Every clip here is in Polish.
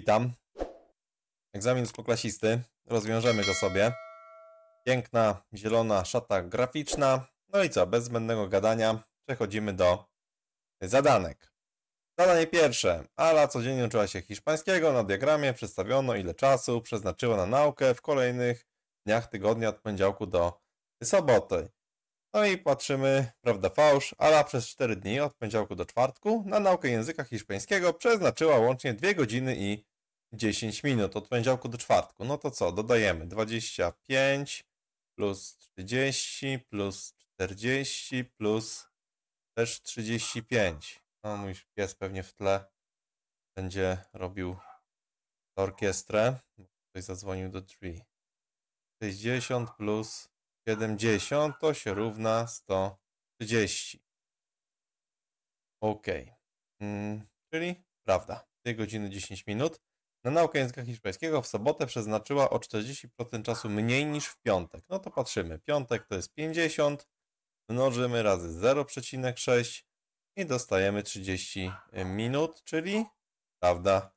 Witam. Egzamin spoklasisty. Rozwiążemy go sobie. Piękna, zielona szata graficzna. No i co, bez zbędnego gadania przechodzimy do zadanek. Zadanie pierwsze. Ala codziennie uczyła się hiszpańskiego. Na diagramie przedstawiono ile czasu przeznaczyła na naukę w kolejnych dniach tygodnia od poniedziałku do soboty. No i patrzymy, prawda, fałsz. Ala przez 4 dni od poniedziałku do czwartku na naukę języka hiszpańskiego przeznaczyła łącznie 2 godziny i 10 minut od poniedziałku do czwartku. No to co, dodajemy 25 plus 30 plus 40 plus też 35. No mój pies pewnie w tle będzie robił orkiestrę. Ktoś zadzwonił do drzwi. 60 plus 70 to się równa 130. Ok. Mm, czyli prawda. 2 godziny 10 minut. No, na naukę języka hiszpańskiego w sobotę przeznaczyła o 40% czasu mniej niż w piątek. No to patrzymy. Piątek to jest 50, mnożymy razy 0,6 i dostajemy 30 minut, czyli, prawda,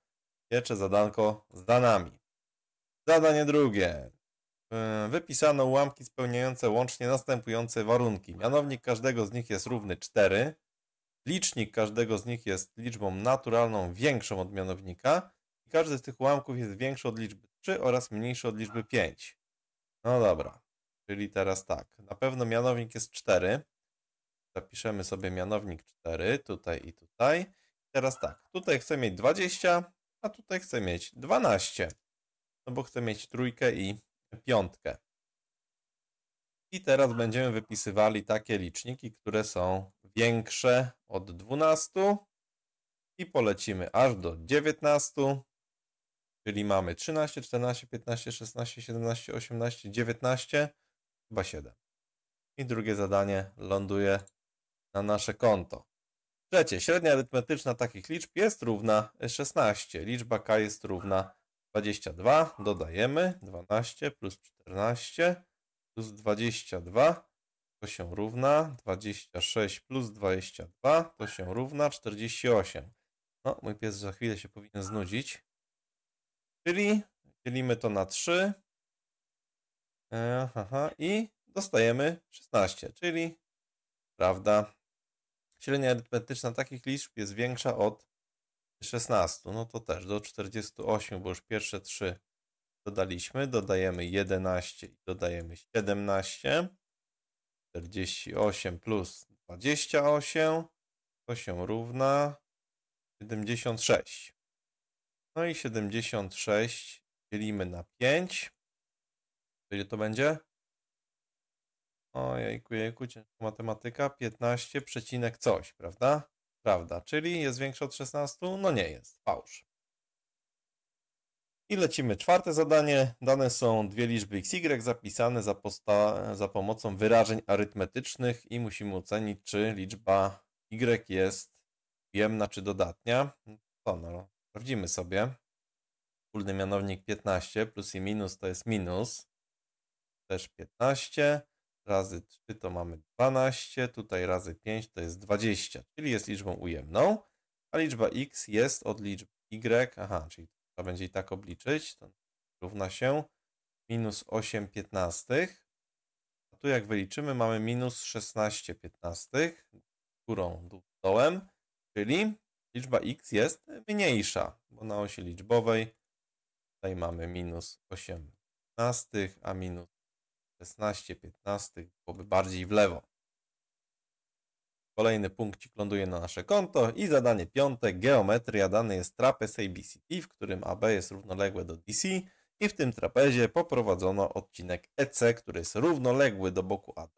pierwsze zadanko z danami. Zadanie drugie. E, wypisano ułamki spełniające łącznie następujące warunki. Mianownik każdego z nich jest równy 4. Licznik każdego z nich jest liczbą naturalną większą od mianownika każdy z tych ułamków jest większy od liczby 3 oraz mniejszy od liczby 5. No dobra, czyli teraz tak. Na pewno mianownik jest 4. Zapiszemy sobie mianownik 4 tutaj i tutaj. teraz tak, tutaj chcę mieć 20, a tutaj chcę mieć 12. No bo chcę mieć trójkę i piątkę. I teraz będziemy wypisywali takie liczniki, które są większe od 12 i polecimy aż do 19. Czyli mamy 13, 14, 15, 16, 17, 18, 19, chyba 7. I drugie zadanie ląduje na nasze konto. Trzecie, średnia arytmetyczna takich liczb jest równa 16. Liczba k jest równa 22. Dodajemy 12 plus 14 plus 22 to się równa 26 plus 22 to się równa 48. No, mój pies za chwilę się powinien znudzić. Czyli dzielimy to na 3. Aha, I dostajemy 16, czyli prawda. Średnia arytmetyczna takich liczb jest większa od 16. No to też do 48, bo już pierwsze 3 dodaliśmy. Dodajemy 11 i dodajemy 17. 48 plus 28 to się równa 76. No i 76 dzielimy na 5. Gdzie to będzie? Ojejku, jejku, ciężko ciężka matematyka. 15 przecinek coś, prawda? Prawda, czyli jest większe od 16? No nie jest, fałsz. I lecimy czwarte zadanie. Dane są dwie liczby y, zapisane za, za pomocą wyrażeń arytmetycznych i musimy ocenić, czy liczba y jest ujemna czy dodatnia. To no, Sprawdzimy sobie. Wspólny mianownik 15 plus i minus to jest minus. Też 15. Razy 3 to mamy 12. Tutaj razy 5 to jest 20, czyli jest liczbą ujemną. A liczba x jest od liczby y. Aha, czyli trzeba będzie i tak obliczyć. To równa się minus 8 piętnastych. A tu jak wyliczymy mamy minus 16 piętnastych. Górą, dołem, czyli liczba x jest mniejsza, bo na osi liczbowej tutaj mamy minus 8 a minus 16 15 byłoby bardziej w lewo. Kolejny punkcik ląduje na nasze konto i zadanie piąte, geometria, Dane jest trapez ABCD, w którym AB jest równoległe do DC i w tym trapezie poprowadzono odcinek EC, który jest równoległy do boku AD.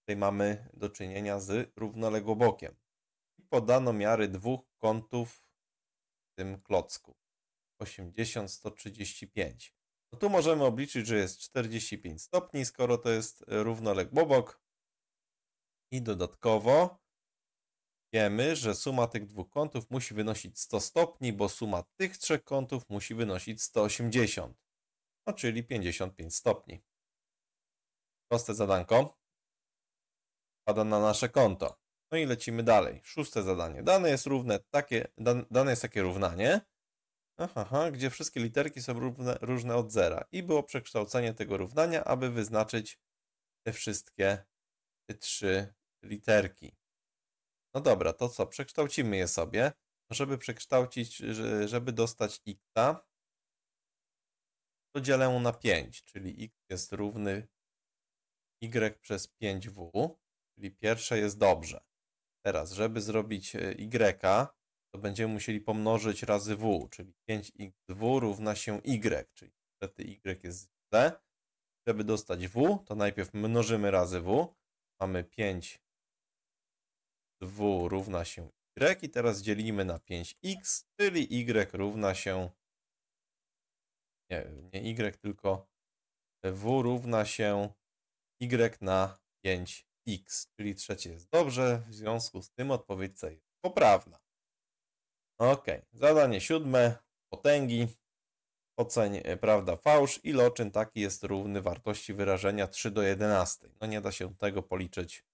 Tutaj mamy do czynienia z równoległobokiem podano miary dwóch kątów w tym klocku. 80, 135. No tu możemy obliczyć, że jest 45 stopni, skoro to jest e, równoległobok. obok. I dodatkowo wiemy, że suma tych dwóch kątów musi wynosić 100 stopni, bo suma tych trzech kątów musi wynosić 180, no czyli 55 stopni. Proste zadanko pada na nasze konto. No i lecimy dalej. Szóste zadanie. Dane jest równe takie, dane jest takie równanie, aha, aha, gdzie wszystkie literki są równe, różne od zera. I było przekształcenie tego równania, aby wyznaczyć te wszystkie te trzy literki. No dobra, to co? Przekształcimy je sobie. Żeby przekształcić, żeby dostać x, to dzielę na 5, czyli x jest równy y przez 5w, czyli pierwsze jest dobrze. Teraz, żeby zrobić e, y, to będziemy musieli pomnożyć razy w, czyli 5x2 równa się y, czyli niestety y jest źle. Żeby dostać w, to najpierw mnożymy razy w. Mamy 5 2 równa się y i teraz dzielimy na 5x, czyli y równa się nie, nie y, tylko w równa się y na 5 X, czyli trzecie jest dobrze, w związku z tym odpowiedź C jest poprawna. Ok, zadanie siódme, potęgi. Oceń e, prawda, fałsz. Iloczyn taki jest równy wartości wyrażenia 3 do 11. No nie da się tego policzyć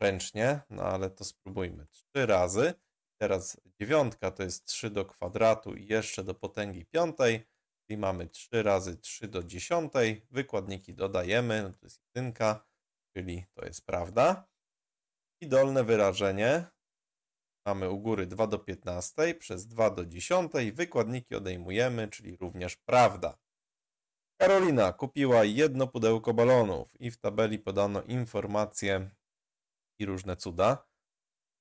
ręcznie, no ale to spróbujmy 3 razy. Teraz dziewiątka to jest 3 do kwadratu i jeszcze do potęgi piątej, czyli mamy 3 razy 3 do dziesiątej. Wykładniki dodajemy, no to jest jedynka czyli to jest prawda. I dolne wyrażenie mamy u góry 2 do 15 przez 2 do 10. Wykładniki odejmujemy, czyli również prawda. Karolina kupiła jedno pudełko balonów i w tabeli podano informacje i różne cuda.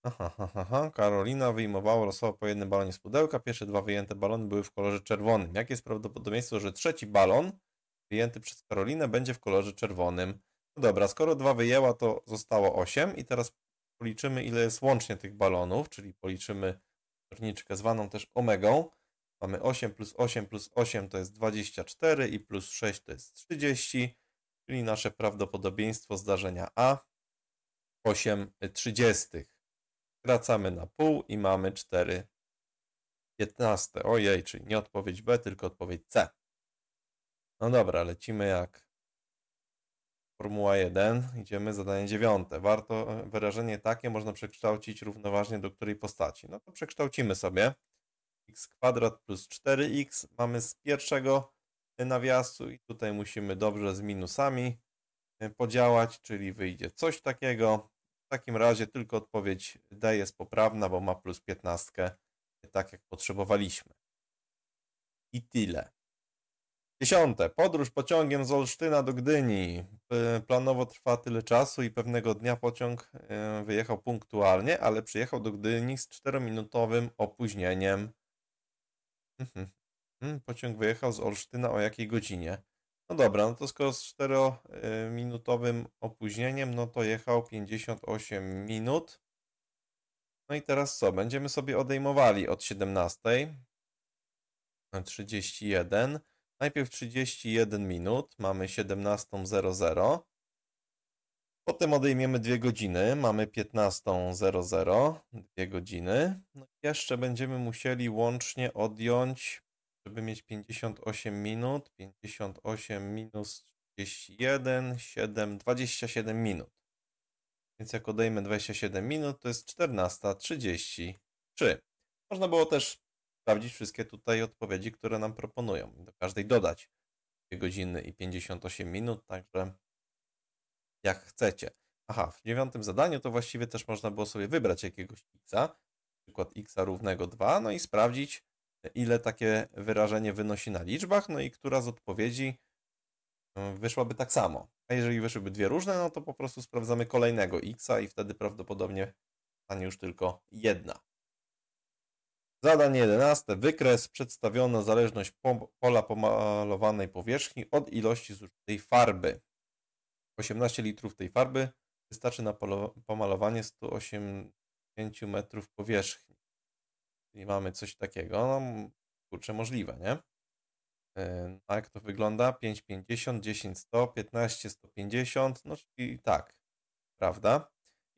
Aha, aha, aha. Karolina wyjmowała losowo po jednym balonie z pudełka. Pierwsze dwa wyjęte balony były w kolorze czerwonym. Jakie jest prawdopodobieństwo, że trzeci balon wyjęty przez Karolinę będzie w kolorze czerwonym? No dobra, skoro 2 wyjęła, to zostało 8 i teraz policzymy ile jest łącznie tych balonów, czyli policzymy czerniczkę zwaną też omegą. Mamy 8 plus 8 plus 8 to jest 24 i plus 6 to jest 30, czyli nasze prawdopodobieństwo zdarzenia A 8 30. Skracamy na pół i mamy 4 15. Ojej, czyli nie odpowiedź B, tylko odpowiedź C. No dobra, lecimy jak Formuła 1, idziemy, zadanie dziewiąte. Warto, e, wyrażenie takie można przekształcić równoważnie do której postaci. No to przekształcimy sobie. x kwadrat plus 4x mamy z pierwszego e, nawiasu i tutaj musimy dobrze z minusami e, podziałać, czyli wyjdzie coś takiego. W takim razie tylko odpowiedź D jest poprawna, bo ma plus 15, tak jak potrzebowaliśmy. I tyle. Dziesiąte. Podróż pociągiem z Olsztyna do Gdyni. Y, planowo trwa tyle czasu i pewnego dnia pociąg y, wyjechał punktualnie, ale przyjechał do Gdyni z 4-minutowym opóźnieniem. Mhm. Hmm, pociąg wyjechał z Olsztyna o jakiej godzinie? No dobra, no to skoro z 4-minutowym opóźnieniem, no to jechał 58 minut. No i teraz co? Będziemy sobie odejmowali od 17.31. 31. Najpierw 31 minut, mamy 17.00. Potem odejmiemy 2 godziny, mamy 15.00, 2 godziny. No i jeszcze będziemy musieli łącznie odjąć, żeby mieć 58 minut, 58 minus 31, 7, 27 minut. Więc jak odejmę 27 minut, to jest 14.33. Można było też sprawdzić wszystkie tutaj odpowiedzi, które nam proponują. Do każdej dodać 2 godziny i 58 minut, także jak chcecie. Aha, w dziewiątym zadaniu to właściwie też można było sobie wybrać jakiegoś x, przykład x równego 2, no i sprawdzić, ile takie wyrażenie wynosi na liczbach, no i która z odpowiedzi no, wyszłaby tak samo. A jeżeli wyszłyby dwie różne, no to po prostu sprawdzamy kolejnego x i wtedy prawdopodobnie stanie już tylko jedna. Zadanie 11. Wykres przedstawiono zależność pola pomalowanej powierzchni od ilości zużytej farby. 18 litrów tej farby wystarczy na pomalowanie 180 metrów powierzchni. Czyli mamy coś takiego. No, kurczę, możliwe, nie? A e, no, jak to wygląda? 5,50, 10, 100, 15, 150, no czyli tak, prawda?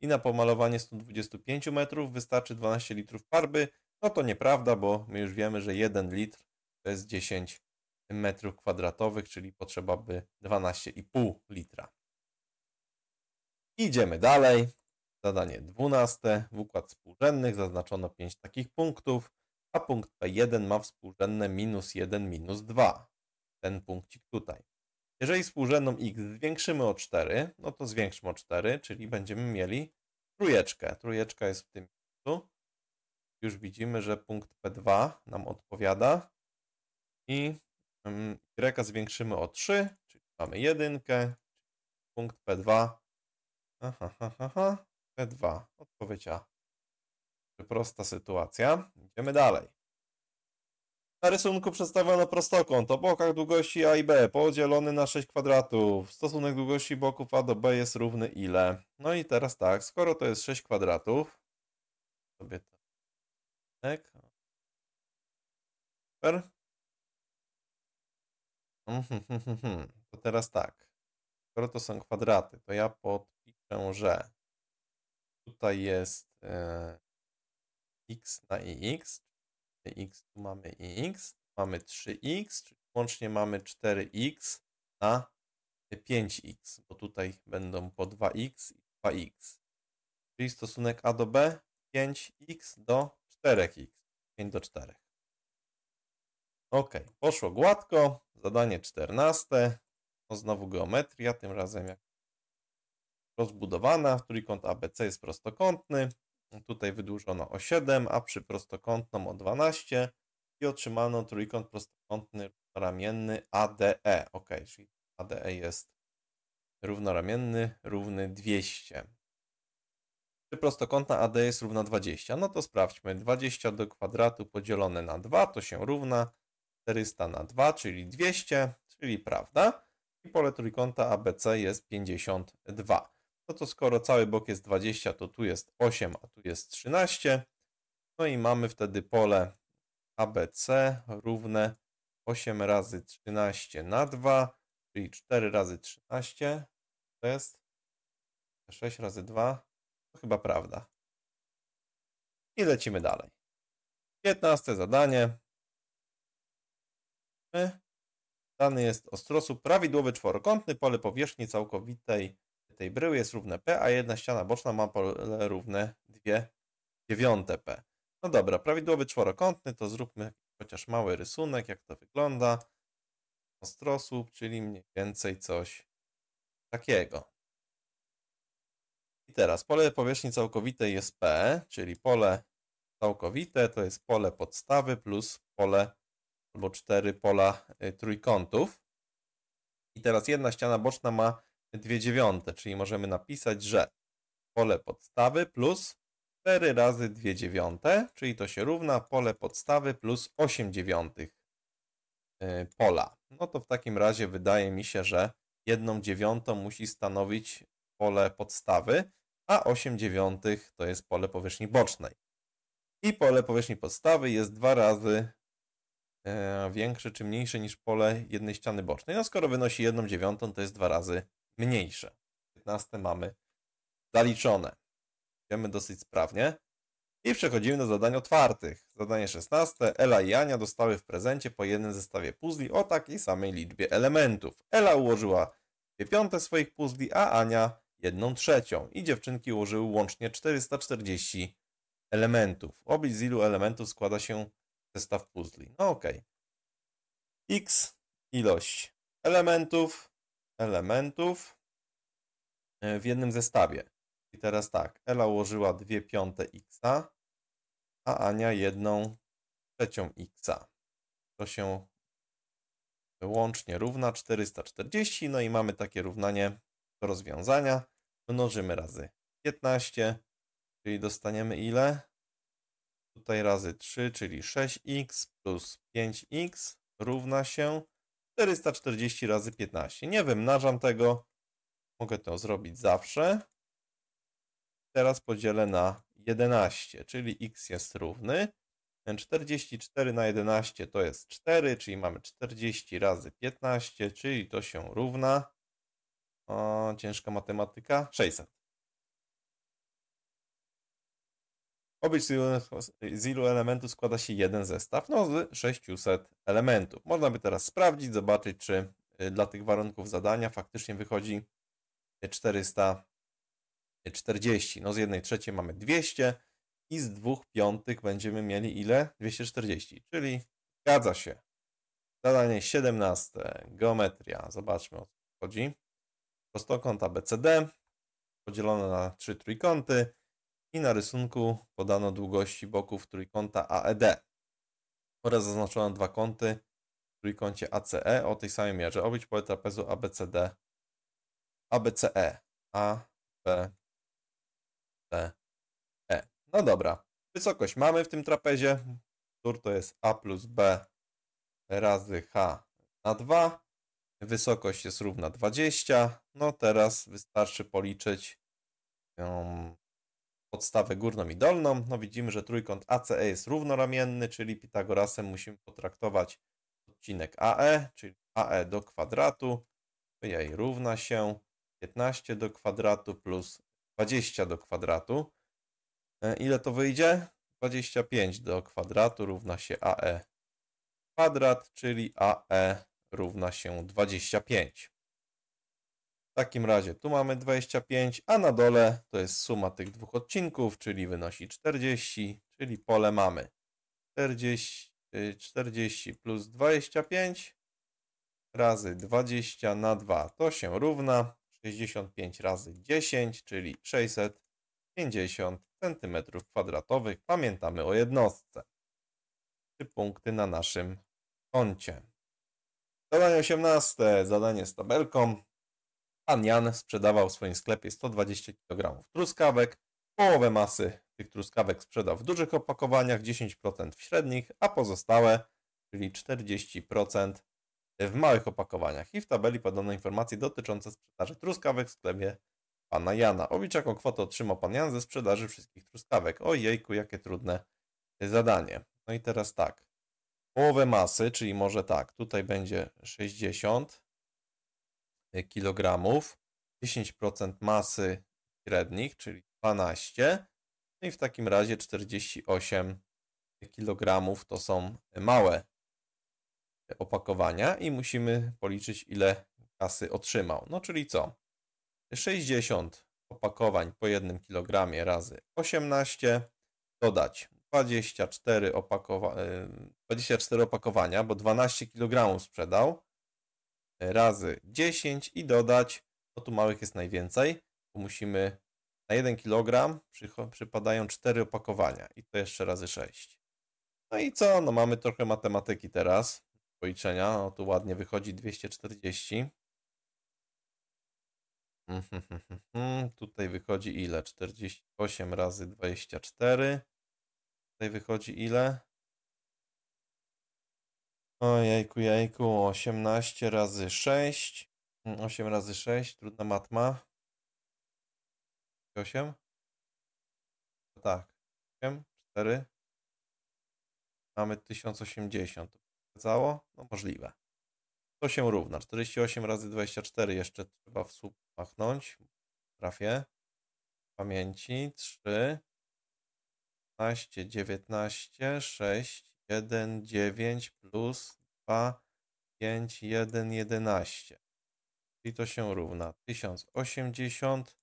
I na pomalowanie 125 metrów wystarczy 12 litrów farby, no to nieprawda, bo my już wiemy, że 1 litr to jest 10 metrów kwadratowych, czyli potrzeba by 12,5 litra. Idziemy dalej. Zadanie 12. W układ współrzędnych zaznaczono 5 takich punktów, a punkt P1 ma współrzędne minus 1, minus 2. Ten punkcik tutaj. Jeżeli współrzędną x zwiększymy o 4, no to zwiększmy o 4, czyli będziemy mieli trójeczkę. Trójeczka jest w tym miejscu już widzimy, że punkt P2 nam odpowiada i Y zwiększymy o 3, czyli mamy jedynkę, punkt P2, aha, aha, aha, P2, odpowiedź A. Prosta sytuacja. Idziemy dalej. Na rysunku przedstawiono prostokąt o bokach długości A i B podzielony na 6 kwadratów. Stosunek długości boków A do B jest równy ile? No i teraz tak, skoro to jest 6 kwadratów, sobie to tak? Super. To teraz tak. Skoro to są kwadraty, to ja podpiszę, że tutaj jest e, x na ix, czyli x tu mamy ix, mamy 3x, czyli łącznie mamy 4x na 5x, bo tutaj będą po 2x i 2x. Czyli stosunek a do b 5x do 4x, 5 do 4. Ok, poszło gładko. Zadanie 14. No znowu geometria, tym razem jak rozbudowana. Trójkąt ABC jest prostokątny. Tutaj wydłużono o 7, a przy prostokątną o 12 i otrzymano trójkąt prostokątny ramienny ADE. Ok, czyli ADE jest równoramienny, równy 200 czy prostokątna AD jest równa 20. No to sprawdźmy. 20 do kwadratu podzielone na 2 to się równa 400 na 2, czyli 200, czyli prawda. I pole trójkąta ABC jest 52. No to skoro cały bok jest 20, to tu jest 8, a tu jest 13. No i mamy wtedy pole ABC równe 8 razy 13 na 2, czyli 4 razy 13 to jest 6 razy 2, chyba prawda. I lecimy dalej. Piętnaste zadanie. E, dany jest ostrosób prawidłowy czworokątny. Pole powierzchni całkowitej tej bryły jest równe P, a jedna ściana boczna ma pole równe 2 dziewiąte P. No dobra, prawidłowy czworokątny to zróbmy chociaż mały rysunek, jak to wygląda. Ostrosłup, czyli mniej więcej coś takiego. I teraz pole powierzchni całkowitej jest P, czyli pole całkowite to jest pole podstawy plus pole albo cztery pola y, trójkątów. I teraz jedna ściana boczna ma dwie dziewiąte, czyli możemy napisać, że pole podstawy plus 4 razy 2 dziewiąte, czyli to się równa pole podstawy plus 8 dziewiątych y, pola. No to w takim razie wydaje mi się, że 1 dziewiątą musi stanowić pole podstawy a 8 dziewiątych to jest pole powierzchni bocznej. I pole powierzchni podstawy jest dwa razy e, większe czy mniejsze niż pole jednej ściany bocznej. No skoro wynosi 1 dziewiątą, to jest dwa razy mniejsze. 15 mamy zaliczone. Idziemy dosyć sprawnie. I przechodzimy do zadań otwartych. Zadanie 16. Ela i Ania dostały w prezencie po jednym zestawie puzli o takiej samej liczbie elementów. Ela ułożyła dwie piąte swoich puzli, a Ania jedną trzecią i dziewczynki ułożyły łącznie 440 elementów. Oblic z ilu elementów składa się zestaw puzli? No ok. X ilość elementów, elementów e, w jednym zestawie. I teraz tak, Ela ułożyła 2 piąte X, a Ania jedną trzecią X. To się łącznie równa 440, no i mamy takie równanie do rozwiązania. Mnożymy razy 15, czyli dostaniemy ile? Tutaj razy 3, czyli 6x plus 5x równa się 440 razy 15. Nie wymnażam tego. Mogę to zrobić zawsze. Teraz podzielę na 11, czyli x jest równy. 44 na 11 to jest 4, czyli mamy 40 razy 15, czyli to się równa o, ciężka matematyka. 600. Obyć z ilu elementów składa się jeden zestaw? No, z 600 elementów. Można by teraz sprawdzić, zobaczyć, czy y, dla tych warunków zadania faktycznie wychodzi 440. Y, no, z jednej trzeciej mamy 200 i z dwóch piątych będziemy mieli ile? 240, czyli zgadza się. Zadanie 17, geometria. Zobaczmy o co chodzi prostokąt ABCD podzielone na trzy trójkąty i na rysunku podano długości boków trójkąta AED oraz zaznaczono dwa kąty w trójkącie ACE o tej samej mierze. obyć pole trapezu ABCD, ABCE, A, B, E. No dobra, wysokość mamy w tym trapezie. Tur to jest A plus B razy H na 2. Wysokość jest równa 20. No teraz wystarczy policzyć podstawę górną i dolną. No widzimy, że trójkąt ACE jest równoramienny, czyli Pitagorasem musimy potraktować odcinek AE, czyli AE do kwadratu. Jej równa się 15 do kwadratu plus 20 do kwadratu. E, ile to wyjdzie? 25 do kwadratu równa się AE kwadrat, czyli AE równa się 25. W takim razie tu mamy 25, a na dole to jest suma tych dwóch odcinków, czyli wynosi 40, czyli pole mamy 40, 40 plus 25 razy 20 na 2 to się równa 65 razy 10, czyli 650 cm2. Pamiętamy o jednostce. Trzy punkty na naszym koncie. Zadanie 18. Zadanie z tabelką. Pan Jan sprzedawał w swoim sklepie 120 kg truskawek. Połowę masy tych truskawek sprzedał w dużych opakowaniach, 10% w średnich, a pozostałe, czyli 40% w małych opakowaniach. I w tabeli podano informacje dotyczące sprzedaży truskawek w sklepie pana Jana. Oblicz jaką kwotę otrzymał pan Jan ze sprzedaży wszystkich truskawek. Ojejku, jakie trudne zadanie. No i teraz tak połowę masy, czyli może tak, tutaj będzie 60 kg, 10% masy średnich, czyli 12, no i w takim razie 48 kg to są małe opakowania i musimy policzyć ile kasy otrzymał. No czyli co? 60 opakowań po 1 kg razy 18 dodać 24, opakowa 24 y, opakowania, bo 12 kg sprzedał, razy 10 i dodać, bo tu małych jest najwięcej, bo musimy na 1 kg przypadają 4 opakowania i to jeszcze razy 6. No i co? No mamy trochę matematyki teraz, policzenia, no tu ładnie wychodzi 240. Mhm, mhm, mhm. Tutaj wychodzi ile? 48 razy 24 Tutaj wychodzi ile? Ojejku, jajku, 18 razy 6. 8 mm, razy 6, trudna matma. 8? Tak. 8, 4. Mamy 1080. To Zgadzało? No możliwe. To się równa. 48 razy 24 jeszcze trzeba w słup machnąć. Trafię. Pamięci 3. 15, 19, 6, 1, 9 plus 2, 5, 1, 11. Czyli to się równa 1080,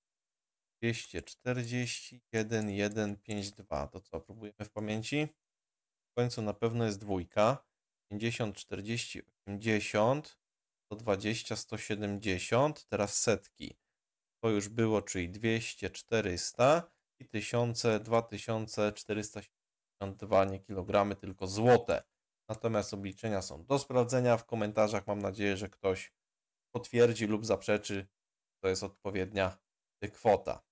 240, 1, 1, 5, 2. To co, próbujemy w pamięci? W końcu na pewno jest dwójka. 50, 40, 80, 120, 170. Teraz setki. To już było, czyli 200, 400 i 2472 nie kilogramy, tylko złote. Natomiast obliczenia są do sprawdzenia w komentarzach. Mam nadzieję, że ktoś potwierdzi lub zaprzeczy, to jest odpowiednia kwota.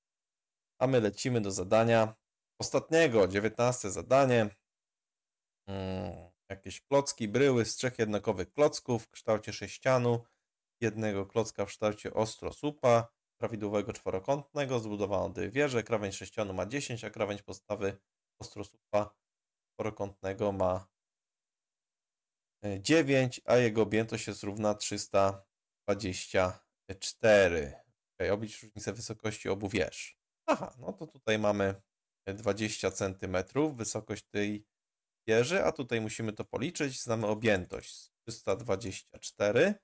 A my lecimy do zadania ostatniego, 19 zadanie. Hmm, jakieś klocki, bryły z trzech jednakowych klocków w kształcie sześcianu, jednego klocka w kształcie ostrosłupa, prawidłowego czworokątnego, zbudowano dwie wieże, krawędź sześcianu ma 10, a krawędź podstawy ostrosłupa czworokątnego ma 9, e, a jego objętość jest równa 324. Ok, oblicz różnicę wysokości obu wież. Aha, no to tutaj mamy 20 e, cm wysokość tej wieży, a tutaj musimy to policzyć. Znamy objętość 324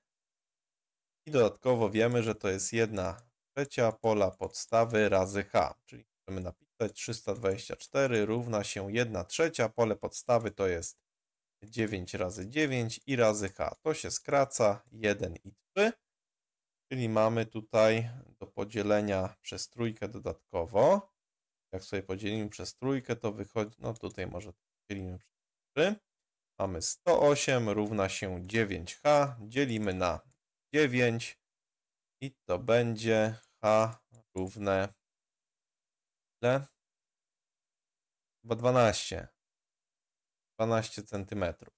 i dodatkowo wiemy, że to jest jedna trzecia pola podstawy razy h, czyli możemy napisać 324 równa się 1 trzecia, pole podstawy to jest 9 razy 9 i razy h. To się skraca 1 i 3, czyli mamy tutaj do podzielenia przez trójkę dodatkowo. Jak sobie podzielimy przez trójkę, to wychodzi, no tutaj może podzielimy tak przez 3. Mamy 108 równa się 9h, dzielimy na 9, i to będzie H równe ile? Chyba 12. 12 centymetrów.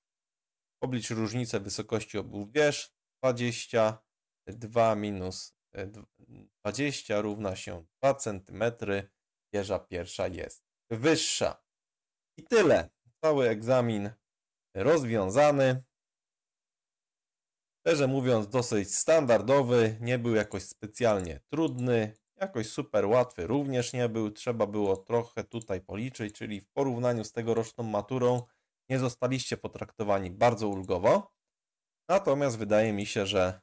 Oblicz różnicę wysokości obu wież. 22 minus 20 e, równa się 2 cm. Wieża pierwsza jest wyższa. I tyle. Cały egzamin rozwiązany. Szczerze mówiąc, dosyć standardowy, nie był jakoś specjalnie trudny, jakoś super łatwy również nie był. Trzeba było trochę tutaj policzyć, czyli w porównaniu z tegoroczną maturą nie zostaliście potraktowani bardzo ulgowo. Natomiast wydaje mi się, że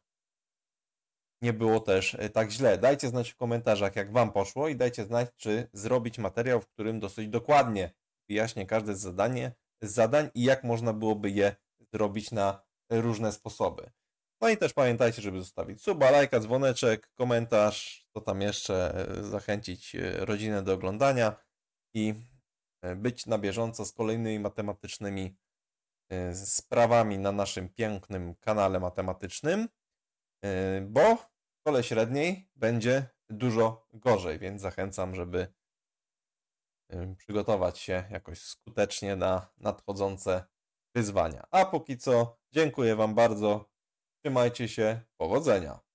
nie było też e, tak źle. Dajcie znać w komentarzach, jak Wam poszło i dajcie znać, czy zrobić materiał, w którym dosyć dokładnie wyjaśnię każde zadanie z zadań i jak można byłoby je zrobić na różne sposoby. No i też pamiętajcie, żeby zostawić suba, lajka, dzwoneczek, komentarz, co tam jeszcze, e, zachęcić e, rodzinę do oglądania i e, być na bieżąco z kolejnymi matematycznymi sprawami na naszym pięknym kanale matematycznym, bo w szkole średniej będzie dużo gorzej, więc zachęcam, żeby przygotować się jakoś skutecznie na nadchodzące wyzwania. A póki co dziękuję Wam bardzo Trzymajcie się, powodzenia!